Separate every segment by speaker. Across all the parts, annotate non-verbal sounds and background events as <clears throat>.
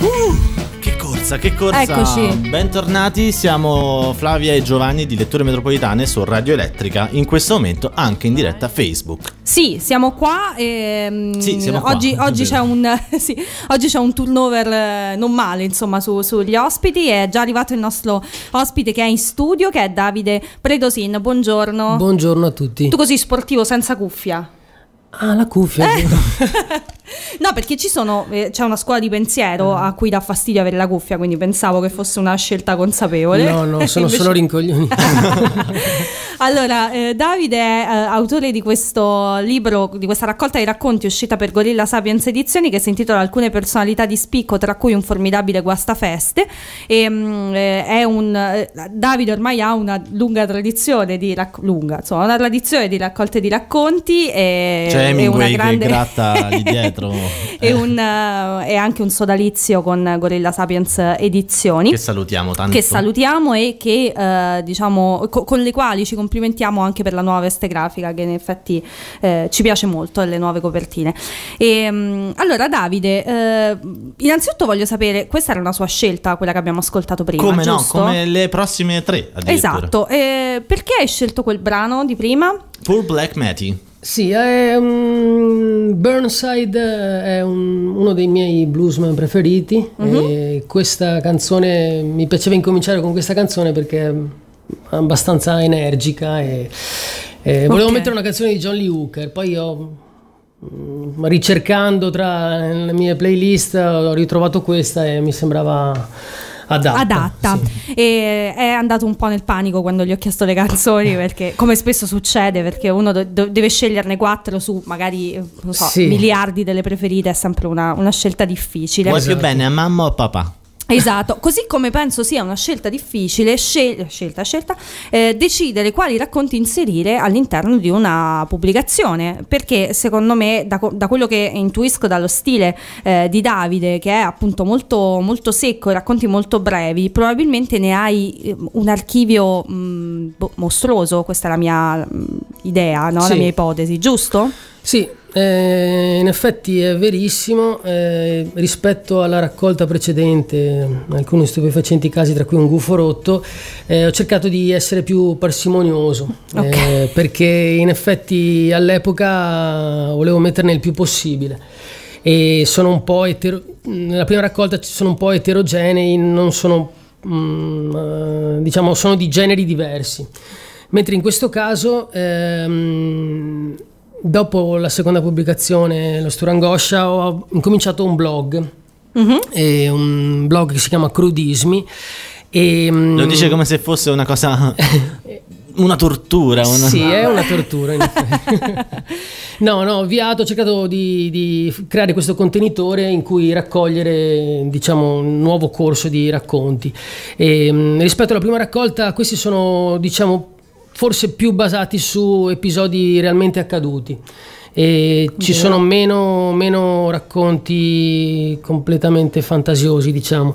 Speaker 1: Uh, che corsa, che corsa. Eccoci. Bentornati, siamo Flavia e Giovanni di Letture Metropolitane su Radio Elettrica, in questo momento anche in diretta Facebook.
Speaker 2: Sì, siamo qua. E, ehm, sì, siamo qua. Oggi, <laughs> oggi c'è un, sì, un, turnover eh, non male, insomma, su, sugli ospiti. È già arrivato il nostro ospite che è in studio, che è Davide Predosin. Buongiorno.
Speaker 3: Buongiorno a tutti. Tu così
Speaker 2: sportivo, senza cuffia.
Speaker 3: Ah, la cuffia. Eh.
Speaker 2: <laughs> No, perché ci sono, eh, c'è una scuola di pensiero ah. a cui dà fastidio avere la cuffia, quindi pensavo che fosse una scelta consapevole. No, no, sono invece... solo rincoglioni. <laughs> allora, eh, Davide è eh, autore di questo libro, di questa raccolta di racconti uscita per Gorilla Sapiens Edizioni che si intitola Alcune personalità di spicco, tra cui un formidabile guastafeste. E, mh, mm, eh, è un, eh, Davide ormai ha una lunga tradizione di, rac- lunga, insomma, una tradizione di raccolte di racconti. E, C'è Hemingway grande... che gratta lì dietro. <laughs> altro. <laughs> e, eh. un, eh, e, anche un sodalizio con Gorilla Sapiens Edizioni. Che
Speaker 1: salutiamo tanto. Che
Speaker 2: salutiamo e che, eh, diciamo, co- con le quali ci complimentiamo anche per la nuova veste grafica che in effetti eh, ci piace molto e le nuove copertine. E, ehm, mh, allora Davide, eh, innanzitutto voglio sapere, questa era una sua scelta, quella che abbiamo ascoltato prima. Come giusto? no, come
Speaker 1: le prossime tre. Esatto,
Speaker 3: eh, perché hai scelto quel brano di prima?
Speaker 1: Poor Black Matty
Speaker 3: sì, è, um, Burnside è un, uno dei miei bluesman preferiti uh-huh. questa canzone, mi piaceva incominciare con questa canzone perché è abbastanza energica e, e okay. volevo mettere una canzone di John Lee Hooker, poi ho mm, ricercando tra le mie playlist ho ritrovato questa e mi sembrava adatta. adatta. Sì. E è
Speaker 2: andato un po' nel panico quando gli ho chiesto le canzoni, perché come spesso succede, perché uno do- do- deve sceglierne quattro su magari so, sì. miliardi delle preferite, è sempre una, una scelta difficile.
Speaker 1: Vuoi più bene a mamma o a papà?
Speaker 2: Esatto, così come penso sia una scelta difficile, scel scelta, scelta, eh, decidere quali racconti inserire all'interno di una pubblicazione, perché secondo me, da, da quello che intuisco dallo stile eh, di Davide, che è appunto molto, molto secco, racconti molto brevi, probabilmente ne hai eh, un archivio mh, mm, boh, mostruoso, questa è la mia mh, mm, idea, no? sì. la mia ipotesi,
Speaker 3: giusto? Sì, eh, in effetti è verissimo, eh, rispetto alla raccolta precedente, alcuni stupefacenti casi, tra cui un gufo rotto, eh, ho cercato di essere più parsimonioso, okay. Eh, perché in effetti all'epoca volevo metterne il più possibile e sono un po' etero- nella prima raccolta sono un po' eterogenei, non sono, mh, mm, eh, diciamo, sono di generi diversi. Mentre in questo caso ehm, dopo la seconda pubblicazione, Lo Sturangoscia, ho incominciato un blog, mm-hmm. un blog che si chiama Crudismi. E, mm, Lo dice come se
Speaker 1: fosse una cosa... <laughs> una tortura. Una... Sì, è una tortura.
Speaker 3: In <laughs> no, no, ho avviato, ho cercato di, di, creare questo contenitore in cui raccogliere, diciamo, un nuovo corso di racconti. E, mm, rispetto alla prima raccolta, questi sono, diciamo, forse più basati su episodi realmente accaduti. E ci sono meno, meno racconti completamente fantasiosi, diciamo.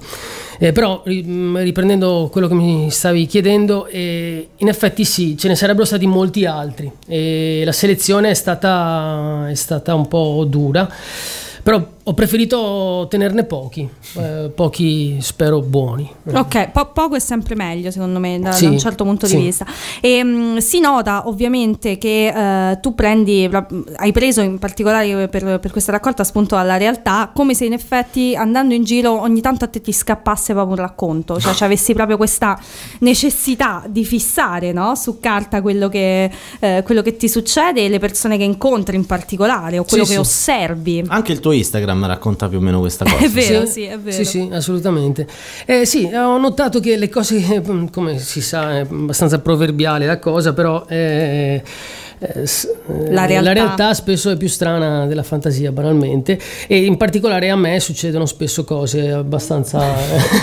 Speaker 3: Eh, però mm, riprendendo quello che mi stavi chiedendo, eh, in effetti sì, ce ne sarebbero stati molti altri. e la selezione è stata, è stata un po' dura, però ho preferito tenerne pochi, eh, pochi spero buoni.
Speaker 2: Ok, po poco è sempre meglio secondo me da, sì, da un certo punto sì. di vista. E, ehm, mh, si nota ovviamente che eh, tu prendi, hai preso in particolare per, per, questa raccolta spunto alla realtà, come se in effetti andando in giro ogni tanto a te ti scappasse proprio un racconto, cioè, ci avessi proprio questa necessità di fissare no? su carta quello che, eh, quello che, ti succede e le persone
Speaker 3: che incontri in particolare o quello sì, che osservi.
Speaker 1: Anche il tuo Instagram Instagram racconta più o meno questa <laughs> cosa. È vero, sì, sì è vero. Sì, sì,
Speaker 3: assolutamente. Eh, sì, ho notato che le cose, eh, come si sa, è abbastanza proverbiale la cosa, però... Eh, eh, eh, la, realtà. la, realtà. spesso è più strana della fantasia banalmente e in particolare a me succedono spesso cose abbastanza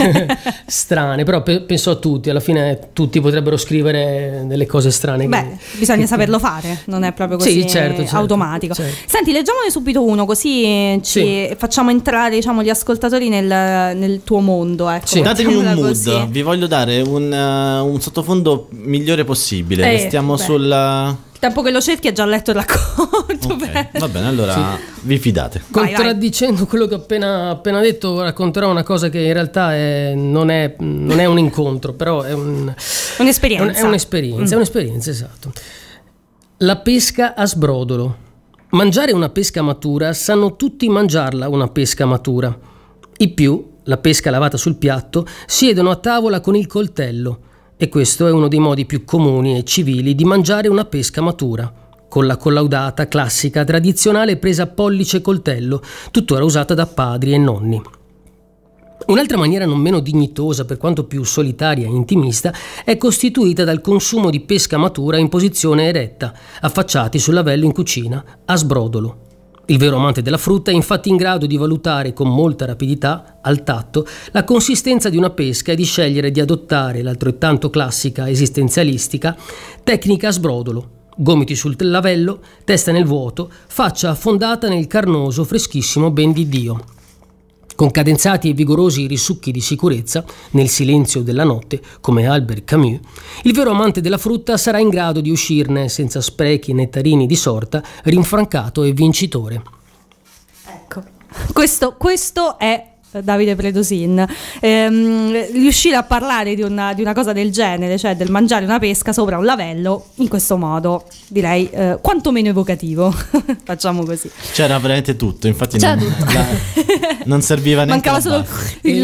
Speaker 3: <laughs> strane, però pe penso a tutti, alla fine tutti potrebbero scrivere delle cose strane. Beh, che... bisogna saperlo
Speaker 2: fare, non è proprio così sì, certo, certo, automatico. Certo. Senti, leggiamone subito uno così sì. facciamo entrare diciamo, gli ascoltatori nel, nel tuo mondo. Ecco. Sì, datemi un mood, così.
Speaker 1: vi voglio dare un, uh, un sottofondo migliore possibile. Eh, Stiamo beh. sulla
Speaker 3: tempo che lo cerchi ha già letto il racconto.
Speaker 1: Okay. Va bene, allora sì. vi fidate. Vai,
Speaker 3: Contraddicendo vai. quello che ho appena, appena, detto, racconterò una cosa che in realtà è, non, è, non, è, un incontro, però è un, un'esperienza. È un'esperienza, mm. un'esperienza, esatto. La pesca a sbrodolo. Mangiare una pesca matura, sanno tutti mangiarla una pesca matura. I più, la pesca lavata sul piatto, siedono a tavola con il coltello e questo è uno dei modi più comuni e civili di mangiare una pesca matura, con la collaudata classica tradizionale presa pollice e coltello, tuttora usata da padri e nonni. Un'altra maniera non meno dignitosa, per quanto più solitaria e intimista, è costituita dal consumo di pesca matura in posizione eretta, affacciati sul lavello in cucina, a sbrodolo. Il vero amante della frutta è infatti in grado di valutare con molta rapidità, al tatto, la consistenza di una pesca e di scegliere di adottare l'altrettanto classica esistenzialistica tecnica a sbrodolo. Gomiti sul lavello, testa nel vuoto, faccia affondata nel carnoso freschissimo ben di Dio con cadenzati e vigorosi risucchi di sicurezza, nel silenzio della notte, come Albert Camus, il vero amante della frutta sarà in grado di uscirne senza sprechi e nettarini di sorta, rinfrancato e vincitore.
Speaker 2: Ecco, questo, questo è Davide Predosin, ehm, riuscire a parlare di una, di una, cosa del genere, cioè del mangiare una pesca sopra un lavello, in questo modo direi eh, quantomeno evocativo.
Speaker 3: <laughs> Facciamo così.
Speaker 1: C'era veramente tutto, infatti non, tutto. La, <laughs> non, serviva neanche. Mancava solo il,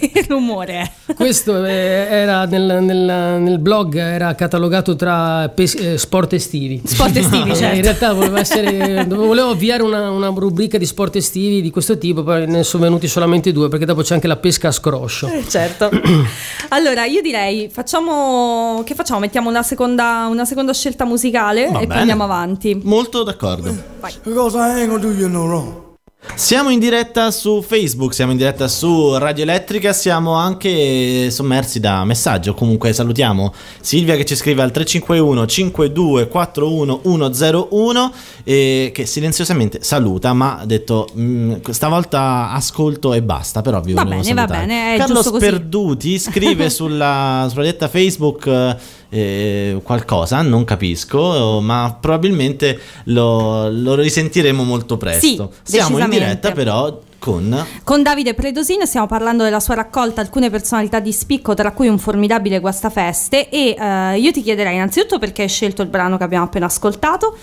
Speaker 3: il, rumore. Questo eh, era nel, nel, nel blog, era catalogato tra pes- eh, sport estivi. Sport estivi, no, <laughs> eh, certo. In realtà volevo, essere, volevo avviare una, una rubrica di sport estivi di questo tipo, poi ne sono venuti solamente 22 perché dopo c'è anche la pesca a scroscio. Eh,
Speaker 2: certo. <clears throat> allora io direi facciamo che facciamo? Mettiamo una seconda, una seconda scelta musicale Va e bene. poi andiamo avanti.
Speaker 1: Molto d'accordo. Vai. Because I ain't gonna you no wrong. Siamo in diretta su Facebook, siamo in diretta su Radio Elettrica, siamo anche sommersi da messaggio, comunque salutiamo Silvia che ci scrive al 351 5241 101 e che silenziosamente saluta, ma ha detto mm, stavolta ascolto e basta, però vi va bene, salutare. va bene, è Carlo Sperduti così. scrive <laughs> sulla, sulla diretta Facebook eh, eh, qualcosa, non capisco, ma probabilmente lo, lo risentiremo molto presto. Sì, Siamo in diretta però con...
Speaker 2: con... Davide Predosino stiamo parlando della sua raccolta Alcune personalità di spicco, tra cui un formidabile guastafeste e eh, io ti chiederei innanzitutto perché hai scelto il brano che abbiamo appena ascoltato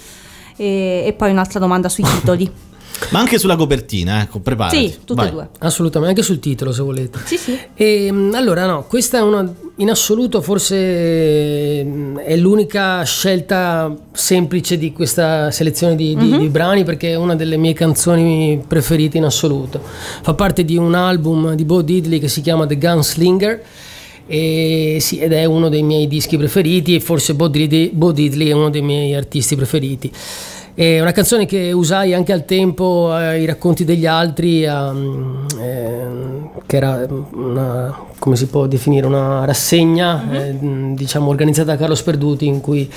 Speaker 2: e,
Speaker 3: e poi un'altra domanda sui <laughs> titoli.
Speaker 1: Ma anche sulla copertina, ecco, preparati. Sì, tutte e due.
Speaker 3: Assolutamente, anche sul titolo se volete. Sì, sì. E, ehm, allora, no, questa è una, in assoluto forse ehm, è l'unica scelta semplice di questa selezione di, di, mm-hmm. di, brani perché è una delle mie canzoni preferite in assoluto. Fa parte di un album di Bo Diddley che si chiama The Gunslinger. E, sì, ed è uno dei miei dischi preferiti e forse Bo Diddley, Bo Diddley è uno dei miei artisti preferiti. È una canzone che usai anche al tempo ai eh, racconti degli altri, eh, che era una, come si può definire, una rassegna mm-hmm. eh, diciamo, organizzata da Carlo Sperduti in cui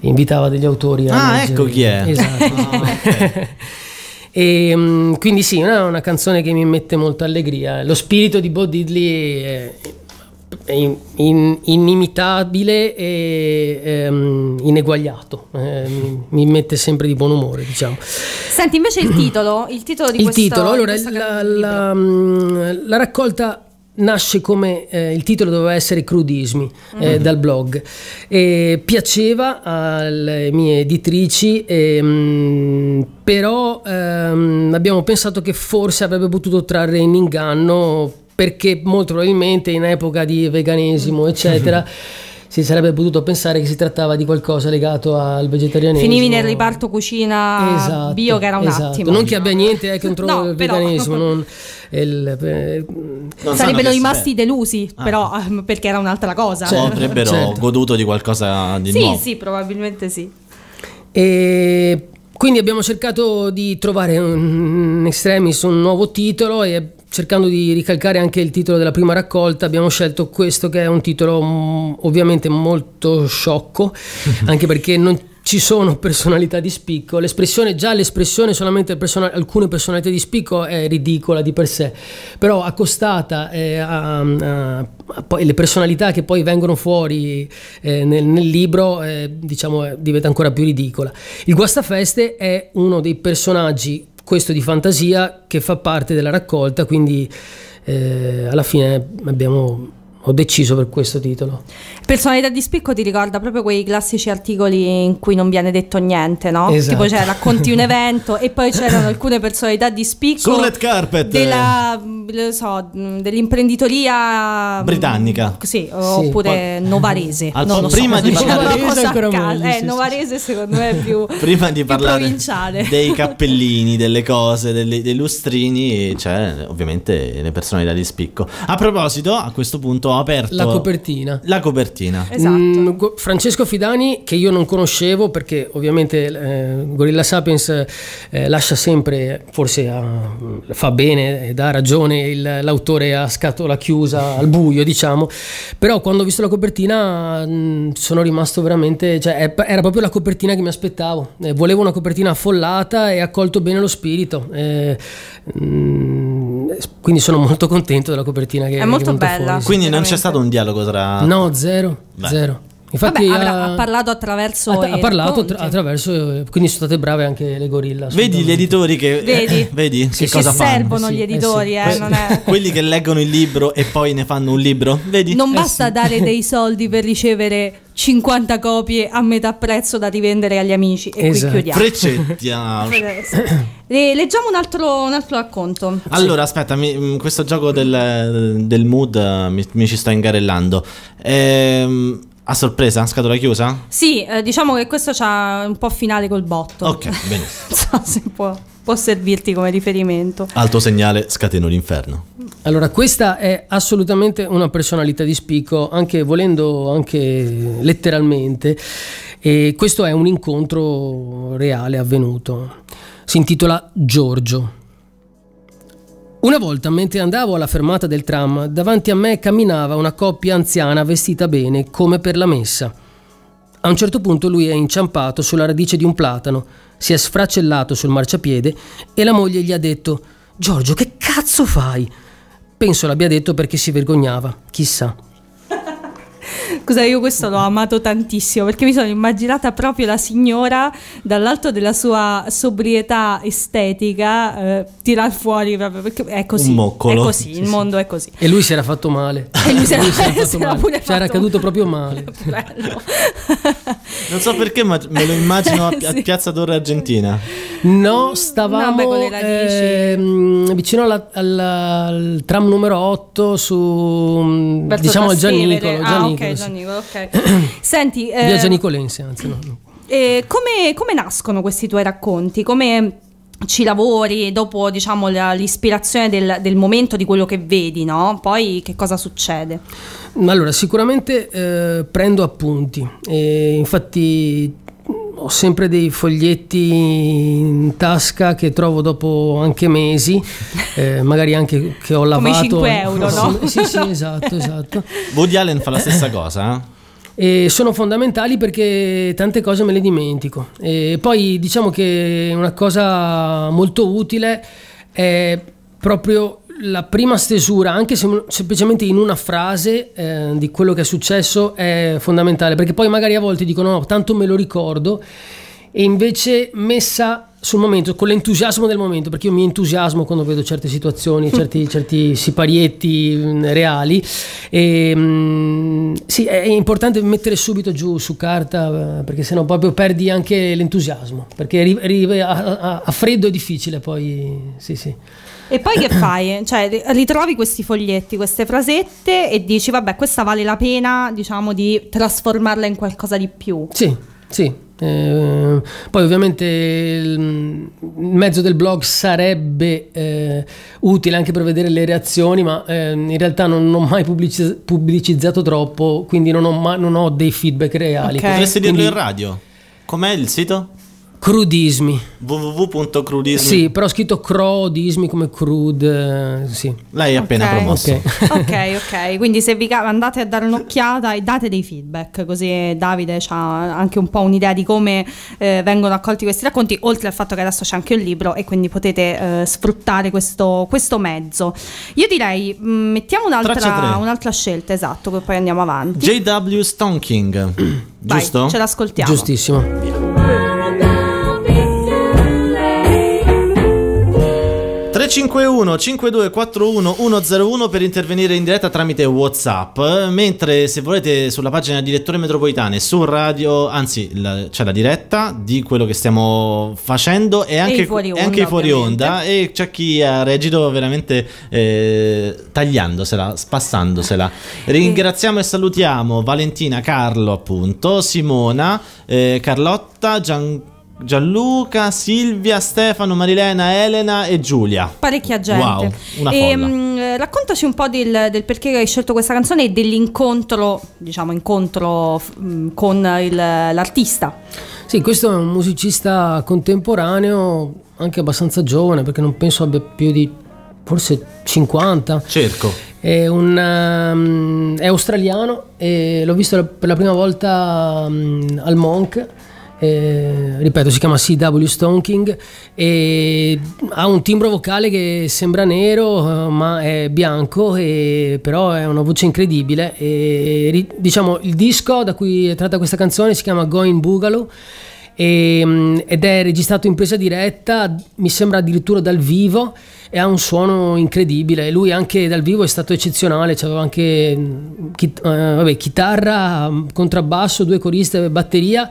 Speaker 3: invitava degli autori. A ah, leggere. ecco chi è. Esatto. ah, okay. <laughs> E, ehm, quindi sì, è una, una, canzone che mi mette molta allegria. Lo spirito di Bo Diddley è in, in, inimitabile e ehm, ineguagliato. Eh, mi, mi, mette sempre di buon umore, diciamo.
Speaker 2: Senti, invece il titolo, il titolo di il questo titolo, allora, questo
Speaker 3: la, la, la, raccolta nasce come eh, il titolo doveva essere Crudismi eh, mm-hmm. dal blog e piaceva alle mie editrici e, ehm, mh, però ehm, abbiamo pensato che forse avrebbe potuto trarre in inganno perché molto probabilmente in epoca di veganesimo, mm. eccetera. <laughs> si sarebbe potuto pensare che si trattava di qualcosa legato al vegetarianesimo. Finivi nel riparto cucina esatto, bio che era un esatto. attimo. Non che abbia niente eh, contro no, il veganismo. Non, il,
Speaker 1: eh, <laughs> non Sarebbero rimasti
Speaker 2: delusi, ah. però, <laughs> perché era un'altra cosa. cioè, certo, avrebbero
Speaker 1: certo. goduto di qualcosa di sì, nuovo. Sì,
Speaker 2: sì, probabilmente sì.
Speaker 1: E
Speaker 3: quindi abbiamo cercato di trovare un, in extremis un nuovo titolo e cercando di ricalcare anche il titolo della prima raccolta, abbiamo scelto questo che è un titolo mm, ovviamente molto sciocco, <laughs> anche perché non ci sono personalità di spicco, l'espressione, già l'espressione solamente personal, alcune personalità di spicco è ridicola di per sé, però accostata eh, a, a, a poi, le personalità che poi vengono fuori eh, nel, nel, libro, eh, diciamo, eh, diventa ancora più ridicola. Il guastafeste è uno dei personaggi questo di fantasia che fa parte della raccolta, quindi eh, alla fine abbiamo ho deciso per questo titolo.
Speaker 2: Personalità di spicco ti ricorda proprio quei classici articoli in cui non viene detto niente, no? Esatto. Tipo cioè racconti un <laughs> evento e poi c'erano alcune personalità di spicco sul red carpet della, so, dell'imprenditoria mm,
Speaker 1: britannica.
Speaker 2: Sì, oppure sì. novarese.
Speaker 1: Al, non prima so, di <laughs> parlare di eh,
Speaker 2: novarese secondo me è più
Speaker 1: <laughs> prima di più parlare
Speaker 2: provinciale. dei
Speaker 1: cappellini, delle cose, delle, dei lustrini, cioè, ovviamente le personalità di spicco. A proposito, a questo punto aperto la copertina. La copertina.
Speaker 3: Esatto. Mm, Francesco Fidani, che io non conoscevo perché ovviamente eh, Gorilla Sapiens eh, lascia sempre, forse eh, fa bene, dà ragione il, l'autore a scatola chiusa, al buio diciamo, però quando ho visto la copertina mh, mm, sono rimasto veramente, cioè, era proprio la copertina che mi aspettavo, eh, volevo una copertina affollata e ha colto bene lo spirito. Mh, eh, mm, quindi sono
Speaker 1: molto contento della copertina che è molto bella. Fuori, quindi non c'è stato un dialogo tra... No,
Speaker 3: zero, Beh. zero. Infatti Vabbè, avrà, eh, ha, parlato attraverso. Att- ha parlato attra- attraverso. Eh, quindi sono state brave anche le gorilla.
Speaker 1: Vedi gli editori che. <laughs> Vedi, eh, vedi sì, che, cosa fanno. servono sì, gli eh,
Speaker 2: editori. Eh, sì. eh,
Speaker 1: è... <laughs> Quelli che leggono il libro e poi ne fanno un libro. Vedi? Non basta dare dei
Speaker 2: <laughs> soldi per ricevere 50 copie a metà prezzo da rivendere agli amici. E esatto. qui
Speaker 1: chiudiamo. Le,
Speaker 2: leggiamo un altro, un altro, racconto. Allora,
Speaker 1: aspetta, mi, mm, questo gioco del, del mood mi, mi, ci sto ingarellando. Ehm a sorpresa, scatola chiusa?
Speaker 2: Sì, eh, diciamo che questo c'ha un po' finale col botto. Ok, <laughs>
Speaker 1: benissimo.
Speaker 3: so se può, può servirti come riferimento. Alto
Speaker 1: segnale, scateno l'inferno.
Speaker 3: Allora, questa è assolutamente una personalità di spicco, anche volendo anche letteralmente. E questo è un incontro reale avvenuto. Si intitola Giorgio. Una volta, mentre andavo alla fermata del tram, davanti a me camminava una coppia anziana vestita bene, come per la messa. A un certo punto lui è inciampato sulla radice di un platano, si è sfracellato sul marciapiede e la moglie gli ha detto Giorgio, che cazzo fai? Penso l'abbia detto perché si vergognava, chissà. Scusa, io
Speaker 2: questo l'ho amato tantissimo perché mi sono immaginata proprio la signora dall'alto della sua sobrietà estetica eh, tirar fuori proprio perché è così. È così, sì, il sì.
Speaker 3: mondo è così. E
Speaker 1: lui si era fatto male. <laughs> E lui si era, <laughs> lui si era <laughs>
Speaker 3: fatto si male. Era cioè, era caduto proprio male.
Speaker 1: non so perché, ma me lo immagino a, a Piazza d'Oro Argentina.
Speaker 3: No, mm, stavamo no, eh, vicino alla, alla, al tram numero 8 su Verso diciamo al Giannicolo. Ah, Giannicolo okay, Biagio Nicolo, ok.
Speaker 2: <clears throat> Senti, eh, Biagio
Speaker 3: Nicolense, anzi. No.
Speaker 2: Eh, come, come nascono questi tuoi racconti? Come ci lavori dopo diciamo, l'ispirazione del, del, momento di quello che vedi, no? Poi che cosa succede?
Speaker 3: Allora, sicuramente eh, prendo appunti, e infatti ho sempre dei foglietti in tasca che trovo dopo anche mesi, eh, magari anche che ho
Speaker 1: lavato. Come 5 euro, no? Sì, sì,
Speaker 3: esatto, esatto.
Speaker 1: <laughs> Woody Allen fa la stessa eh. cosa?
Speaker 3: Eh? E sono fondamentali perché tante cose me le dimentico. E poi diciamo che una cosa molto utile è proprio la prima stesura, anche se semplicemente in una frase eh, di quello che è successo, è fondamentale, perché poi magari a volte dicono no, tanto me lo ricordo, e invece messa sul momento, con l'entusiasmo del momento, perché io mi entusiasmo quando vedo certe situazioni, <laughs> certi, certi siparietti mm, reali. E, mh, mm, sì, è importante mettere subito giù su carta, eh, perché sennò proprio perdi anche l'entusiasmo, perché a, a, a, freddo è difficile poi, sì, sì.
Speaker 2: E poi che fai? Cioè, ritrovi questi foglietti, queste frasette e dici, vabbè, questa vale la pena, diciamo, di trasformarla in qualcosa di più.
Speaker 3: Sì, sì. Eh, poi ovviamente il, mezzo del blog sarebbe eh, utile anche per vedere le reazioni, ma eh, in realtà non, non ho mai pubblici pubblicizzato troppo, quindi non ho, non ho dei feedback reali. Okay. Potresti dirlo quindi... in
Speaker 1: radio? Com'è il sito? Crudismi. www.crudismi. Sì,
Speaker 3: però ho scritto crudismi come crude. Eh, sì.
Speaker 1: Lei è appena okay. promosso.
Speaker 2: Okay. ok, ok. Quindi se vi andate a dare un'occhiata e date dei feedback, così Davide ha anche un po' un'idea di come eh, vengono accolti questi racconti, oltre al fatto che adesso c'è anche un libro e quindi potete eh, sfruttare questo, questo, mezzo. Io direi mm, mettiamo un'altra, un'altra, scelta, esatto, poi andiamo avanti.
Speaker 1: JW Stonking, giusto? Vai, ce l'ascoltiamo. Giustissimo. Via. 351 5241 101 per intervenire in diretta tramite Whatsapp, mentre se volete sulla pagina direttore Lettore Metropolitane su radio, anzi c'è la diretta di quello che stiamo facendo e anche, e fuori, onda, anche fuori onda e c'è chi ha reagito veramente eh, tagliandosela, spassandosela. <laughs> Ringraziamo e salutiamo Valentina, Carlo appunto, Simona, eh, Carlotta, Giancarlo Gianluca, Silvia, Stefano, Marilena, Elena e Giulia.
Speaker 2: Parecchia gente. Wow, una e, ehm, mh, raccontaci un po' del, del, perché hai scelto questa canzone e dell'incontro, diciamo, incontro mh, mm, con l'artista.
Speaker 3: Sì, questo è un musicista contemporaneo, anche abbastanza giovane, perché non penso abbia più di forse 50. Cerco. È, un, um, è australiano e l'ho visto per la prima volta um, al Monk eh, ripeto si chiama CW Stonking e ha un timbro vocale che sembra nero eh, ma è bianco e, però è una voce incredibile e, diciamo il disco da cui è tratta questa canzone si chiama Going Boogaloo e, mm, ed è registrato in presa diretta mi sembra addirittura dal vivo e ha un suono incredibile. Lui anche dal vivo è stato eccezionale, c'aveva anche mm, chi- eh, vabbè, chitarra, mm, contrabbasso, due coriste, batteria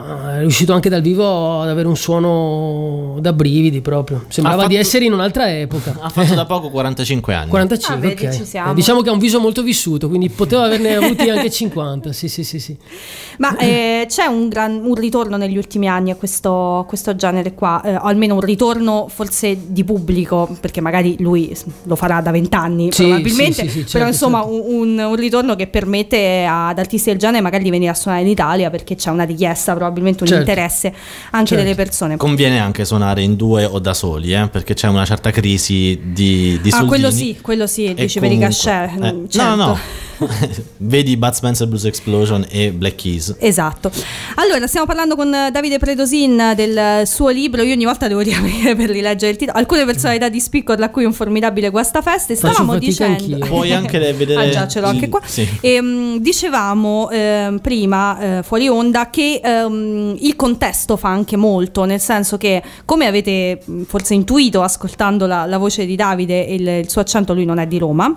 Speaker 3: eh, è riuscito anche dal vivo ad avere un suono da brividi proprio. Sembrava fatto, di essere in un'altra epoca. Ha fatto da
Speaker 1: <laughs> poco 45 anni.
Speaker 3: 45, ah, vedi, okay. eh, diciamo che ha un viso molto vissuto, quindi poteva averne avuti anche 50. Sì, sì, sì, sì.
Speaker 2: <laughs> Ma eh, c'è un, gran, un, ritorno negli ultimi anni a questo, questo genere qua, eh, almeno un ritorno forse di pubblico, perché magari lui lo farà da vent'anni sì, probabilmente, sì, sì, certo, però insomma certo. un, un ritorno che permette ad artisti del genere magari di venire a suonare in Italia perché c'è una richiesta proprio probabilmente un certo. interesse anche certo. delle persone.
Speaker 1: Conviene anche suonare in due o da soli, eh? perché c'è una certa crisi di, di ah, quello sì,
Speaker 2: quello sì, dice comunque, per i cachè. Mm, eh, certo. No, no,
Speaker 1: certo. <laughs> Vedi Bud Spencer Blues Explosion e Black Keys.
Speaker 2: Esatto. Allora, stiamo parlando con eh, Davide Predosin eh, del suo libro. Io ogni volta devo <laughs> riaprire per rileggere il titolo. Alcune personalità di Spicco, tra cui un formidabile guastafeste. Stavamo dicendo. Anch'io. <laughs> Puoi anche vedere. ah, già, ce l'ho anche qua. Sì. E, um, dicevamo eh, prima, eh, fuori onda, che um, il contesto fa anche molto, nel senso che, come avete forse intuito ascoltando la, la voce di Davide e il, il suo accento, lui non è di Roma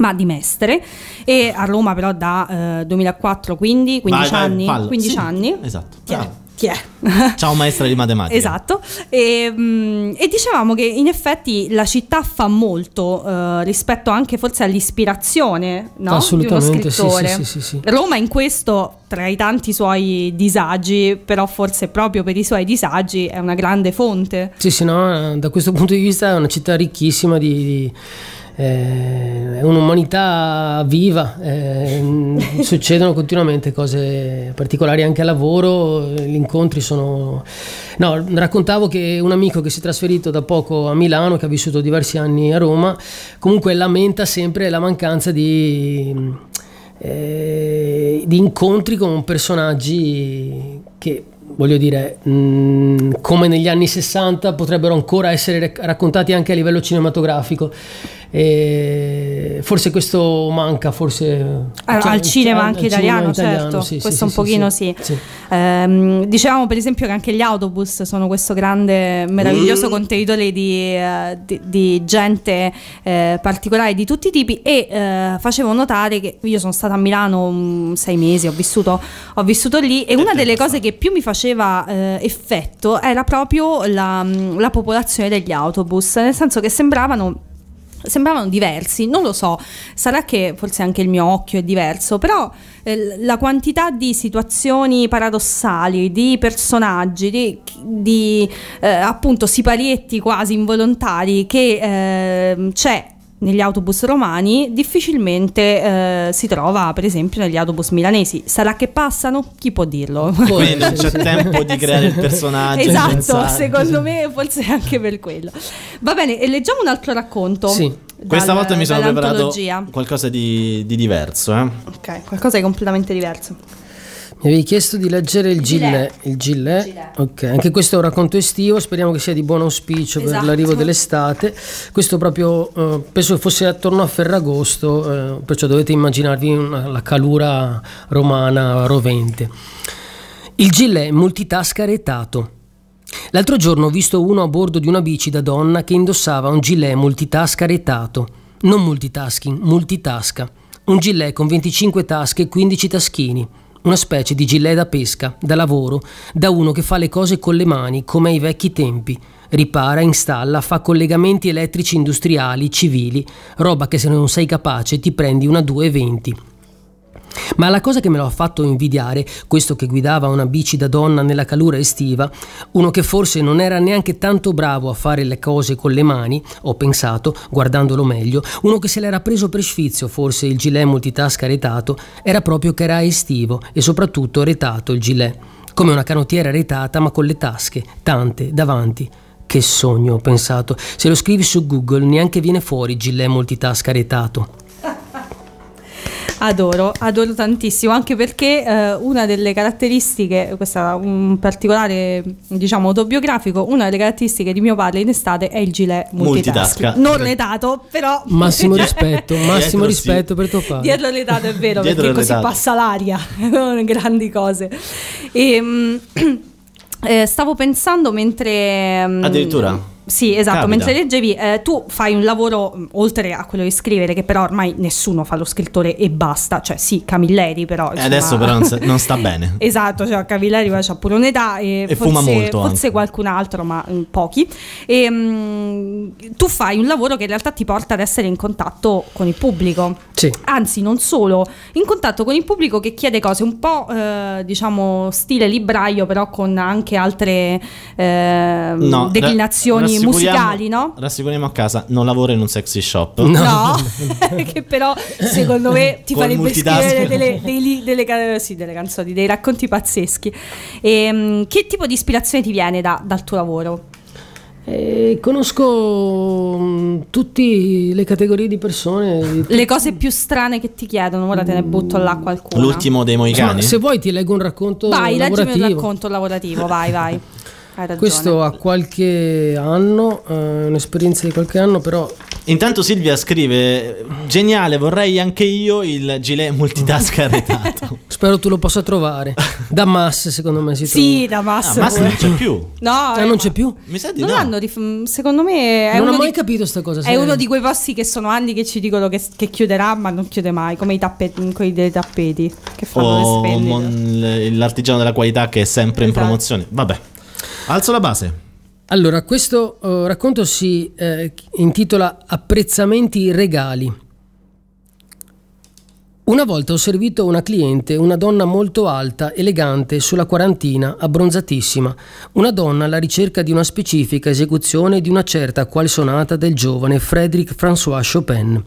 Speaker 2: ma di Mestre e a Roma però da eh, 2004 quindi 15 vai, anni, vai, 15 sì, anni. esatto
Speaker 1: Chi è? <laughs> Ciao maestra di matematica.
Speaker 2: Esatto. E, mh, mm, e, dicevamo che in effetti la città fa molto eh, rispetto anche forse all'ispirazione no? di uno scrittore. Sì, sì, sì, Roma in questo tra i tanti suoi disagi, però forse proprio per i suoi disagi è una grande fonte.
Speaker 3: Sì, sì, no, eh, da questo punto di vista è una città ricchissima di, di eh, è un'umanità viva, eh, <laughs> succedono continuamente cose particolari anche al lavoro, gli incontri sono... No, raccontavo che un amico che si è trasferito da poco a Milano, che ha vissuto diversi anni a Roma, comunque lamenta sempre la mancanza di, eh, di incontri con personaggi che voglio dire, mm, come negli anni 60 potrebbero ancora essere raccontati anche a livello cinematografico. E forse questo manca, forse... cioè, al cinema anche al italiano, cinema italiano, certo, sì, questo sì, un pochino sì. sì.
Speaker 2: Ehm, dicevamo per esempio che anche gli autobus sono questo grande, meraviglioso mm. contenitore di, eh, di, di gente eh, particolare di tutti i tipi e eh, facevo notare che io sono stata a Milano mm, sei mesi, ho vissuto, ho vissuto lì e eh, una eh, delle cose che più mi faceva eh, effetto era proprio la, mm, la popolazione degli autobus, nel senso che sembravano sembravano diversi, non lo so, sarà che forse anche il mio occhio è diverso, però eh, la quantità di situazioni paradossali, di personaggi, di, di eh, appunto siparietti quasi involontari che eh, c'è negli autobus romani difficilmente eh, si trova per esempio negli autobus milanesi sarà che passano? chi può dirlo? poi non c'è tempo di creare il personaggio esatto secondo me forse anche per quello va bene e leggiamo un altro racconto sì dal, Questa volta mi sono preparato
Speaker 1: qualcosa di, di diverso. Eh?
Speaker 2: Ok, qualcosa di completamente diverso.
Speaker 3: Mi avevi chiesto di leggere il Gillet. Il Gillet. Gillet. Ok, anche questo è un racconto estivo, speriamo che sia di buon auspicio esatto. per l'arrivo dell'estate. Questo proprio, eh, penso che fosse attorno a Ferragosto, eh, perciò dovete immaginarvi una, la calura romana rovente. Il Gillet multitask retato. L'altro giorno ho visto uno a bordo di una bici da donna che indossava un gilet multitasca retato. Non multitasking, multitasca. Un gilet con 25 tasche e 15 taschini. Una specie di gilet da pesca, da lavoro, da uno che fa le cose con le mani, come ai vecchi tempi. Ripara, installa, fa collegamenti elettrici industriali, civili, roba che se non sei capace ti prendi una 220. Ma la cosa che me lo ha fatto invidiare, questo che guidava una bici da donna nella calura estiva, uno che forse non era neanche tanto bravo a fare le cose con le mani, ho pensato, guardandolo meglio, uno che se l'era preso per sfizio, forse il gilet multitasca retato, era proprio che era estivo e soprattutto retato il gilet, come una canottiera retata ma con le tasche, tante, davanti. Che sogno, ho pensato. Se lo scrivi su Google neanche viene fuori gilet multitasca retato.
Speaker 2: Adoro, adoro tantissimo, anche perché eh, una delle caratteristiche, questo era un particolare diciamo autobiografico, una delle caratteristiche di mio padre in estate è il gilet multitask. multitask. Non dato, però... <laughs> Massimo rispetto, <laughs> massimo
Speaker 3: Dietro rispetto sì. per tuo padre. Dietro
Speaker 2: le dato è vero, Dietro perché così passa l'aria, <laughs> grandi cose. E, ehm, <clears throat> eh, stavo pensando mentre... Ehm, Addirittura?
Speaker 1: Sì, esatto, Capita. mentre
Speaker 2: leggevi eh, tu fai un lavoro mm, oltre a quello di scrivere che però ormai nessuno fa lo scrittore e basta, cioè sì, Camilleri però... Insomma... Adesso però non, non, sta <laughs> bene. esatto, cioè Camilleri ha pure un'età e, e forse, molto forse qualcun altro, ma mh, mm, pochi. E, mh, mm, tu fai un lavoro che in realtà ti porta ad essere in contatto con il pubblico. Sì. Anzi, non solo, in contatto con il pubblico che chiede cose un po' eh, diciamo stile libraio però con anche altre eh, no, declinazioni rassicuriamo, musicali, no?
Speaker 1: Rassicuriamo a casa, non lavoro in un sexy shop. No, no. <laughs>
Speaker 2: <laughs> che però secondo me ti Col farebbe scrivere delle, dei, delle, sì, delle, canzoni, dei racconti pazzeschi. E, ehm, che tipo di ispirazione ti viene da, dal tuo
Speaker 3: lavoro? Eh, conosco mm, tutte le categorie di persone. <laughs> Le cose più
Speaker 2: strane che ti chiedono,
Speaker 3: ora te ne mm. butto là qualcuno.
Speaker 2: L'ultimo
Speaker 1: dei Moicani. se
Speaker 3: vuoi ti leggo un racconto
Speaker 2: vai, lavorativo. Vai, leggimi un racconto lavorativo, vai, vai. Questo
Speaker 3: ha qualche anno, eh, un'esperienza di qualche anno, però
Speaker 1: Intanto Silvia scrive: Geniale, vorrei anche io il gilet multitask <laughs> arredato.
Speaker 3: Spero tu lo possa trovare. Da Damas, secondo me si trova. Sì, Damas. Damas ah, non c'è più. No, ah, eh, non c'è più. Mi sa di non no.
Speaker 2: Di, secondo me Non ho mai di, capito
Speaker 3: questa cosa. È uno di
Speaker 2: quei posti che sono anni che ci dicono che, che chiuderà, ma non chiude mai, come i tappeti, quelli dei tappeti che fanno oh, le
Speaker 1: spendite. L'artigiano della qualità che è sempre esatto. in promozione. Vabbè. Alzo la base.
Speaker 3: Allora, questo uh, racconto si eh, intitola Apprezzamenti regali. Una volta ho servito una cliente, una donna molto alta, elegante, sulla quarantina, abbronzatissima, una donna alla ricerca di una specifica esecuzione di una certa qual sonata del giovane Frédéric François Chopin.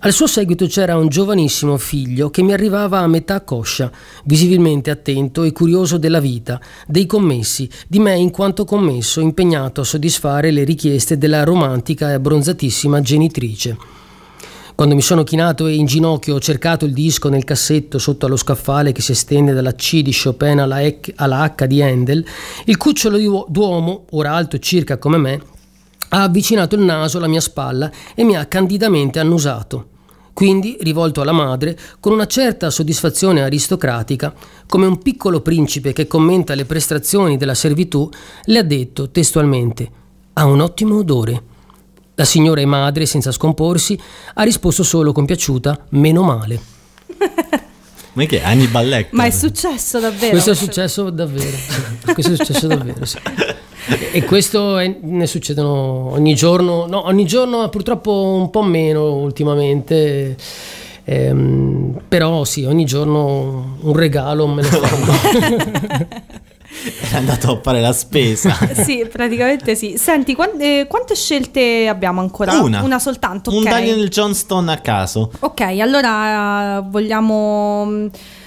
Speaker 3: Al suo seguito c'era un giovanissimo figlio che mi arrivava a metà coscia, visibilmente attento e curioso della vita, dei commessi, di me in quanto commesso impegnato a soddisfare le richieste della romantica e abbronzatissima genitrice. Quando mi sono chinato e in ginocchio ho cercato il disco nel cassetto sotto allo scaffale che si estende dalla C di Chopin alla H di Handel, il cucciolo d'uomo, ora alto circa come me, ha avvicinato il naso alla mia spalla e mi ha candidamente annusato. Quindi, rivolto alla madre, con una certa soddisfazione aristocratica, come un piccolo principe che commenta le prestazioni della servitù, le ha detto testualmente «Ha un ottimo odore». La signora e madre, senza scomporsi, ha risposto solo compiaciuta «Meno male».
Speaker 1: Ma che Hannibal Lecter? Ma è successo davvero? Questo è
Speaker 3: successo davvero. Questo è successo davvero, sì e questo è, ne succedono ogni giorno, no, ogni giorno purtroppo un po' meno ultimamente. Ehm, però sì, ogni giorno un regalo me lo fanno.
Speaker 1: Era <laughs> andato a fare la spesa.
Speaker 3: sì,
Speaker 2: praticamente sì. Senti, quant- eh, quante scelte abbiamo ancora? Una. Una soltanto. Okay. Un Daniel
Speaker 1: Johnston a caso.
Speaker 2: Ok, allora vogliamo mm,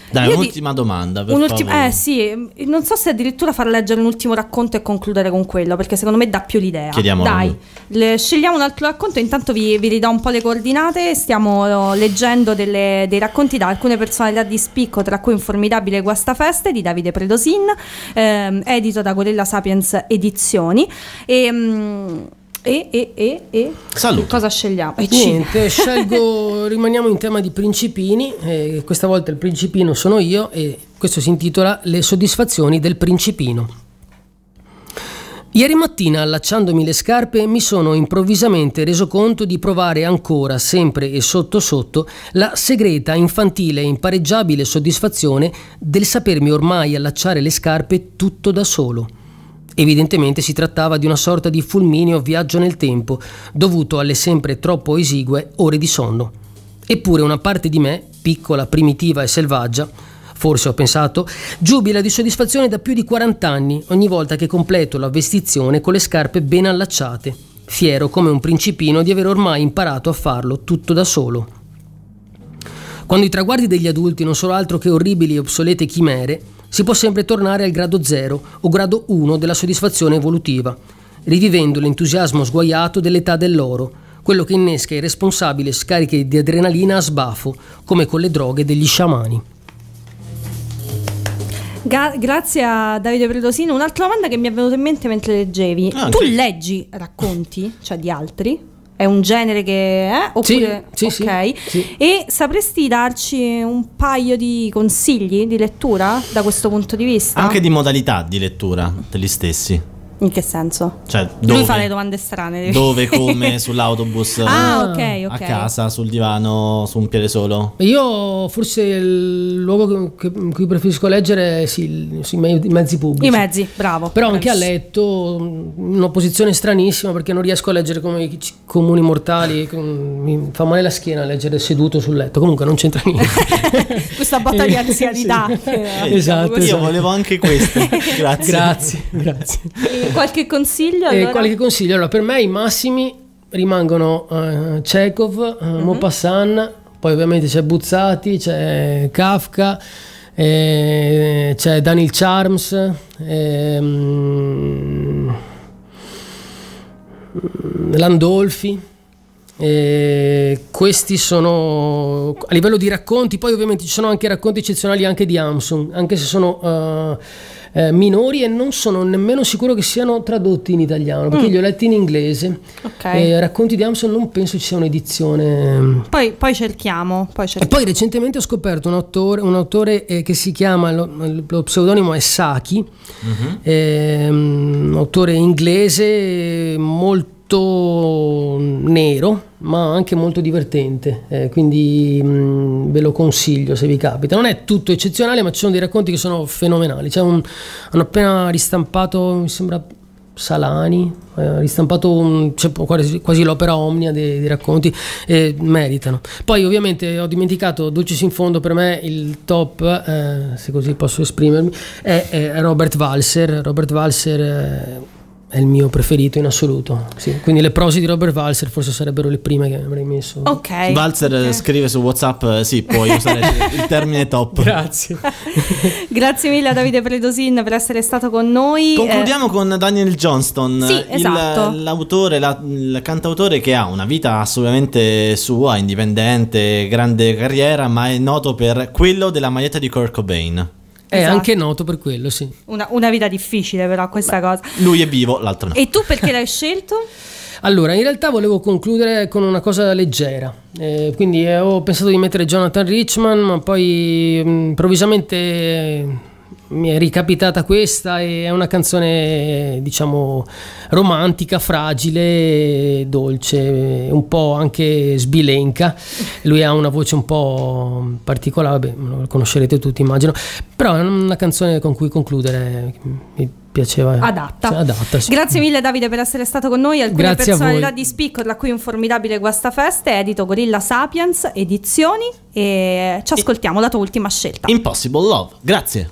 Speaker 1: dai, Io un'ultima di... domanda. Per un'ultim- eh
Speaker 2: sì, non so se addirittura far leggere un ultimo racconto e concludere con quello, perché secondo me dà più l'idea. Chiediamolo. Dai, le, scegliamo un altro racconto, intanto vi, vi ridò un po' le coordinate, stiamo oh, leggendo delle, dei racconti da alcune personalità di spicco, tra cui un formidabile Guastafeste di Davide Predosin, ehm, edito da Gorilla Sapiens Edizioni. E, ehm, mh, e, e, e, e. Salute. Cosa scegliamo? E Niente, <laughs> scelgo,
Speaker 3: rimaniamo in tema di principini, eh, questa volta il principino sono io e questo si intitola Le soddisfazioni del principino. Ieri mattina, allacciandomi le scarpe, mi sono improvvisamente reso conto di provare ancora, sempre e sotto sotto, la segreta, infantile e impareggiabile soddisfazione del sapermi ormai allacciare le scarpe tutto da solo Evidentemente si trattava di una sorta di fulmineo viaggio nel tempo, dovuto alle sempre troppo esigue ore di sonno. Eppure una parte di me, piccola, primitiva e selvaggia, forse ho pensato, giubila di soddisfazione da più di 40 anni ogni volta che completo la vestizione con le scarpe ben allacciate, fiero come un principino di aver ormai imparato a farlo tutto da solo. Quando i traguardi degli adulti non sono altro che orribili e obsolete chimere, si può sempre tornare al grado 0 o grado 1 della soddisfazione evolutiva, rivivendo l'entusiasmo sguaiato dell'età dell'oro, quello che innesca irresponsabili scariche di adrenalina a sbafo, come con le droghe degli sciamani.
Speaker 2: Ga grazie a Davide Predosino. Un'altra domanda che mi è venuta in mente mentre leggevi. Ah, tu leggi racconti, cioè di altri? è un genere che... è? Eh? Oppure, sì, sì, okay. sì, E sapresti darci un paio di consigli di lettura da questo punto di vista? Anche di
Speaker 1: modalità di lettura degli stessi.
Speaker 2: In che
Speaker 3: senso?
Speaker 1: Cioè, dove, Lui fa le
Speaker 3: domande strane. Dove, <laughs> come,
Speaker 1: sull'autobus, ah, okay, ah, okay. a casa, sul divano, su un piede solo?
Speaker 3: Io forse il luogo in cui preferisco leggere sì, sui mezzi pubblici. I mezzi, bravo. Però anche a letto, una posizione stranissima perché non riesco a leggere come i comuni mortali, mi fa male la schiena leggere seduto sul letto, comunque non c'entra niente. <laughs> Questa battaglia di ansianità. sì. Che, esatto, esatto. Io esatto. volevo anche questo. <laughs> grazie. grazie, grazie. <laughs> Qualche consiglio? Eh, allora? Eh, qualche consiglio? Allora, per me i massimi rimangono uh, Chekhov, uh, mm -hmm. Maupassant, poi ovviamente c'è Buzzati, c'è Kafka, eh, c'è Daniel Charms. Ehm, Landolfi. Eh, questi sono a livello di racconti, poi ovviamente ci sono anche racconti eccezionali anche di Amson, anche se sono uh, eh, minori e non sono nemmeno sicuro che siano tradotti in italiano, perché mm. li ho letti in inglese. Okay. Eh, racconti di Amazon non penso ci sia un'edizione. Poi, poi, cerchiamo, poi, cerchiamo, E poi recentemente ho scoperto un autore, un autore eh, che si chiama, lo, lo, pseudonimo è Saki, mm-hmm. autore inglese molto tutto nero ma anche molto divertente eh, quindi mh, mm, ve lo consiglio se vi capita non è tutto eccezionale ma ci sono dei racconti che sono fenomenali un, hanno appena ristampato mi sembra Salani eh, ristampato un, cioè, quasi, quasi, l'opera omnia dei, dei racconti eh, meritano poi ovviamente ho dimenticato Dulcis in fondo per me il top eh, se così posso esprimermi è, è Robert Walser Robert Walser eh, è il mio preferito in assoluto. Sì. Quindi le prosi di Robert Walser forse sarebbero le prime che avrei messo. Ok.
Speaker 1: Walser eh, okay. scrive su WhatsApp, eh, sì, puoi usare <laughs> il termine top. Grazie.
Speaker 2: <laughs> Grazie mille a Davide Predosin per essere stato con noi. Eh. Concludiamo
Speaker 1: eh. con Daniel Johnston, sì, esatto. il, l'autore, la, il cantautore che ha una vita assolutamente sua, indipendente, grande carriera, ma è noto per quello della maglietta di Kurt Cobain.
Speaker 3: È anche esatto. noto per quello, sì. Una, una vita difficile, però, questa Beh, cosa. Lui è vivo, l'altro no. E tu perché l'hai scelto? <laughs> Allora, in realtà volevo concludere con una cosa leggera, eh, quindi eh, ho pensato di mettere Jonathan Richman, ma poi mm, improvvisamente mi è ricapitata questa e è una canzone diciamo romantica, fragile, dolce, un po' anche sbilenca. Lui ha una voce un po' particolare, lo conoscerete tutti immagino, però è una canzone con cui concludere. Mi piaceva. Adatta. Cioè, adatta sì. Grazie
Speaker 2: mille Davide per essere stato con noi. Alcune Grazie personalità di spicco, tra cui un formidabile guastafeste, edito Gorilla Sapiens, edizioni e ci ascoltiamo la tua ultima scelta.
Speaker 1: Impossible Love. Grazie.